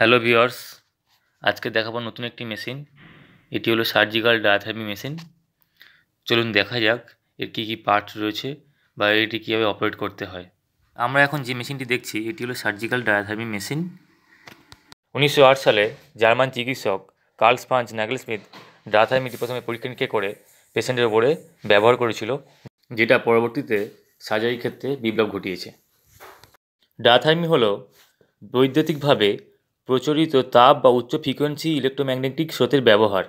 hello viewers আজকে দেখাবো নতুন একটি মেশিন এটি হলো সার্জিক্যাল ডায়াথেরাপি মেশিন চলুন দেখা যাক এর কী কী পার্টস রয়েছে বা এটি কীভাবে অপারেট করতে হয় আমরা এখন যে মেশিনটি দেখছি এটি হলো সার্জিক্যাল ডায়াথেরাপি মেশিন উনিশশো সালে জার্মান চিকিৎসক কার্ল স্পাঞ্জ স্মিথ ডায়াথেরাপিটি প্রথমে পরীক্ষা নিরীক্ষা করে পেশেন্টের ওপরে ব্যবহার করেছিল যেটা পরবর্তীতে সাজারির ক্ষেত্রে বিপ্লব ঘটিয়েছে ডায়াথেরাপি হলো বৈদ্যুতিকভাবে প্রচলিত তাপ বা উচ্চ ফ্রিকোয়েন্সি ইলেকট্রোম্যাগনেটিক স্রোতের ব্যবহার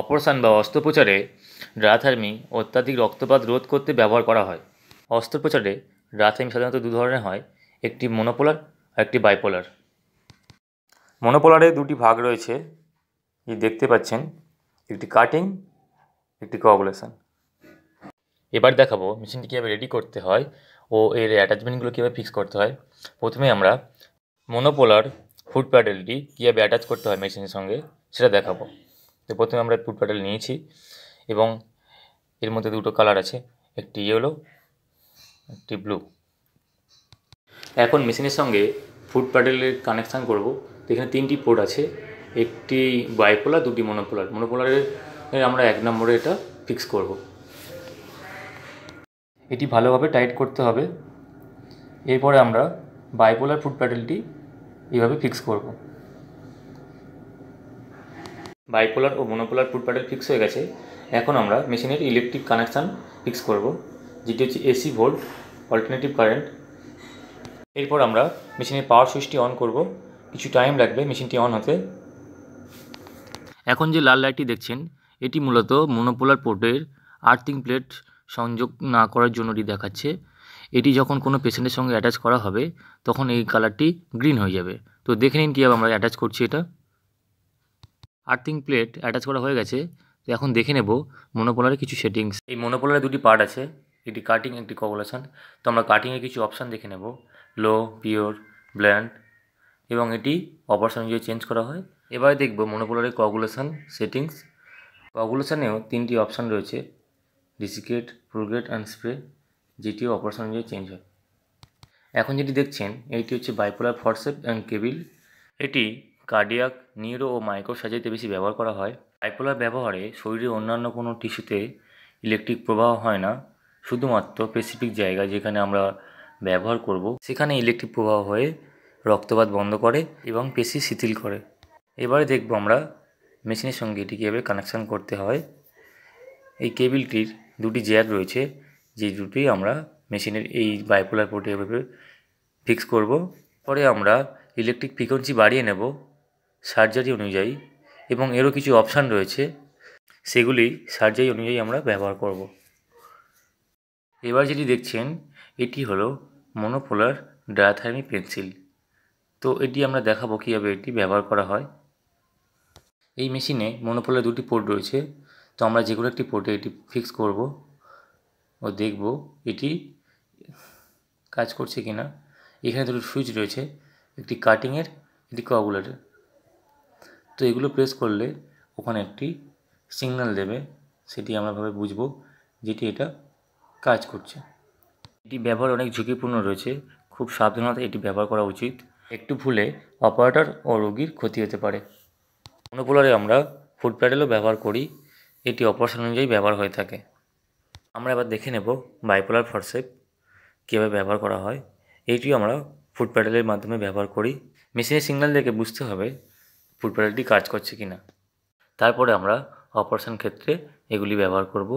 অপারেশন বা অস্ত্রোপচারে রাথার্মি অত্যাধিক রক্তপাত রোধ করতে ব্যবহার করা হয় অস্ত্রোপচারে রাথার্মি সাধারণত দু ধরনের হয় একটি মনোপোলার আর একটি বাইপোলার মনোপোলারে দুটি ভাগ রয়েছে এই দেখতে পাচ্ছেন একটি কাটিং একটি কোঅগুলেশন এবার দেখাবো মেশিনটি কীভাবে রেডি করতে হয় ও এর অ্যাটাচমেন্টগুলো কীভাবে ফিক্স করতে হয় প্রথমে আমরা মনোপোলার ফুড প্যাডেলটি কীভাবে অ্যাটাচ করতে হয় মেশিনের সঙ্গে সেটা দেখাবো তো প্রথমে আমরা ফুড প্যাডেল নিয়েছি এবং এর মধ্যে দুটো কালার আছে একটি ইয়েলো একটি ব্লু এখন মেশিনের সঙ্গে ফুড প্যাডেলের কানেকশান করব তো এখানে তিনটি পোর্ট আছে একটি বাইপোলার দুটি মনোপোলার মনোপোলারের আমরা এক নম্বরে এটা ফিক্স করব এটি ভালোভাবে টাইট করতে হবে এরপরে আমরা বাইপোলার ফুড প্যাডেলটি এইভাবে ফিক্স করব বাইপোলার ও মোনোপোলার ফুড প্যাডেল ফিক্স হয়ে গেছে এখন আমরা মেশিনের ইলেকট্রিক কানেকশান ফিক্স করব যেটি হচ্ছে এসি ভোল্ট অল্টারনেটিভ কারেন্ট এরপর আমরা মেশিনের পাওয়ার সুইচটি অন করব কিছু টাইম লাগবে মেশিনটি অন হতে এখন যে লাল লাইটটি দেখছেন এটি মূলত মোনোপোলার পোর্টের আর্থিং প্লেট সংযোগ না করার জন্যটি দেখাচ্ছে এটি যখন কোনো পেশেন্টের সঙ্গে অ্যাটাচ করা হবে তখন এই কালারটি গ্রিন হয়ে যাবে তো দেখে নিন কীভাবে আমরা অ্যাটাচ করছি এটা আর্থিং প্লেট অ্যাটাচ করা হয়ে গেছে তো এখন দেখে নেব মনোপোলারের কিছু সেটিংস এই মনোপোলারের দুটি পার্ট আছে এটি কাটিং একটি কগুলেশন তো আমরা কাটিংয়ের কিছু অপশান দেখে নেব লো পিওর ব্ল্যান্ড এবং এটি অপারেশন অনুযায়ী চেঞ্জ করা হয় এবারে দেখব মনোপোলারের কগুলেশন সেটিংস কগুলেশনেও তিনটি অপশান রয়েছে ডিসিকেট প্রোগ্রেট অ্যান্ড স্প্রে যেটিও অপারেশন অনুযায়ী চেঞ্জ হয় এখন যেটি দেখছেন এটি হচ্ছে বাইপোলার ফরসেপ অ্যান্ড কেবিল এটি কার্ডিয়াক নিউরো ও মাইক্রো সার্জারিতে বেশি ব্যবহার করা হয় বাইপোলার ব্যবহারে শরীরে অন্যান্য কোনো টিস্যুতে ইলেকট্রিক প্রবাহ হয় না শুধুমাত্র স্পেসিফিক জায়গা যেখানে আমরা ব্যবহার করব সেখানে ইলেকট্রিক প্রবাহ হয়ে রক্তপাত বন্ধ করে এবং পেশি শিথিল করে এবারে দেখব আমরা মেশিনের সঙ্গে এটি কীভাবে কানেকশান করতে হয় এই কেবিলটির দুটি জ্যাক রয়েছে যে দুটি আমরা মেশিনের এই বাইপোলার পোর্টে এভাবে ফিক্স করব পরে আমরা ইলেকট্রিক ফ্রিকোয়েন্সি বাড়িয়ে নেব সার্জারি অনুযায়ী এবং এরও কিছু অপশান রয়েছে সেগুলি সার্জারি অনুযায়ী আমরা ব্যবহার করব এবার যেটি দেখছেন এটি হলো মনোপোলার ডায়াথার্মি পেন্সিল তো এটি আমরা দেখাবো কীভাবে এটি ব্যবহার করা হয় এই মেশিনে মনোপোলার দুটি পোর্ট রয়েছে তো আমরা যে কোনো একটি পোর্টে এটি ফিক্স করব ও দেখব এটি কাজ করছে কি না এখানে দুটো সুইচ রয়েছে একটি কাটিংয়ের একটি কোয়াগুলেটের তো এগুলো প্রেস করলে ওখানে একটি সিগন্যাল দেবে সেটি আমরা ভাবে বুঝব যেটি এটা কাজ করছে এটি ব্যবহার অনেক ঝুঁকিপূর্ণ রয়েছে খুব সাবধানতা এটি ব্যবহার করা উচিত একটু ভুলে অপারেটর ও রোগীর ক্ষতি হতে পারে মনোপোলারে আমরা ফুড প্যাডেলও ব্যবহার করি এটি অপারেশন অনুযায়ী ব্যবহার হয়ে থাকে আমরা এবার দেখে নেব বাইপোলার ফরসেপ কীভাবে ব্যবহার করা হয় এইটিও আমরা ফুট প্যাডেলের মাধ্যমে ব্যবহার করি মেশিনের সিগন্যাল দেখে বুঝতে হবে ফুট প্যাডেলটি কাজ করছে কি না তারপরে আমরা অপারেশন ক্ষেত্রে এগুলি ব্যবহার করব